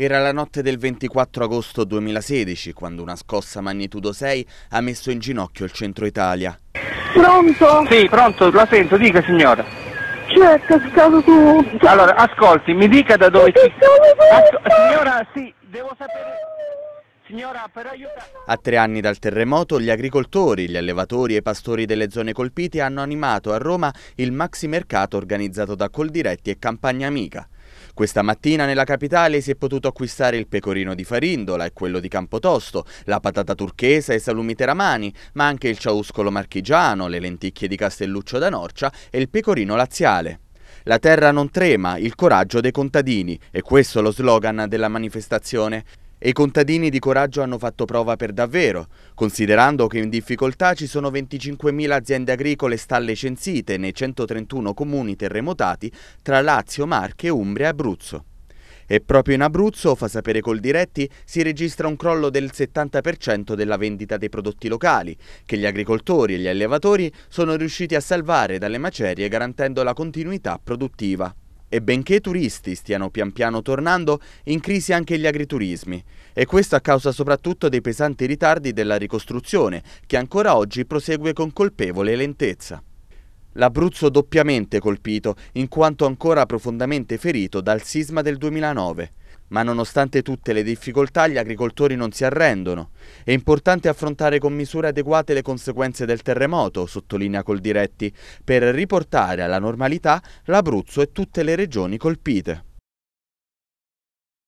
Era la notte del 24 agosto 2016 quando una scossa magnitudo 6 ha messo in ginocchio il centro Italia. Pronto? Sì, pronto, la sento, dica signora. Certo, cascato tutto. Allora, ascolti, mi dica da dove... c'è. Ti... Asco... Signora, sì, devo sapere... Signora, per aiutare. A tre anni dal terremoto, gli agricoltori, gli allevatori e i pastori delle zone colpite hanno animato a Roma il maxi mercato organizzato da Coldiretti e Campagna Amica. Questa mattina nella capitale si è potuto acquistare il pecorino di Farindola e quello di Campotosto, la patata turchesa e i salumi teramani, ma anche il ciauscolo marchigiano, le lenticchie di Castelluccio da Norcia e il pecorino laziale. La terra non trema, il coraggio dei contadini, e questo è lo slogan della manifestazione. E i contadini di coraggio hanno fatto prova per davvero, considerando che in difficoltà ci sono 25.000 aziende agricole stalle censite nei 131 comuni terremotati tra Lazio, Marche, Umbria e Abruzzo. E proprio in Abruzzo, fa sapere Coldiretti, si registra un crollo del 70% della vendita dei prodotti locali, che gli agricoltori e gli allevatori sono riusciti a salvare dalle macerie garantendo la continuità produttiva. E benché i turisti stiano pian piano tornando, in crisi anche gli agriturismi. E questo a causa soprattutto dei pesanti ritardi della ricostruzione, che ancora oggi prosegue con colpevole lentezza. L'Abruzzo doppiamente colpito, in quanto ancora profondamente ferito dal sisma del 2009. Ma nonostante tutte le difficoltà gli agricoltori non si arrendono. È importante affrontare con misure adeguate le conseguenze del terremoto, sottolinea Coldiretti, per riportare alla normalità l'Abruzzo e tutte le regioni colpite.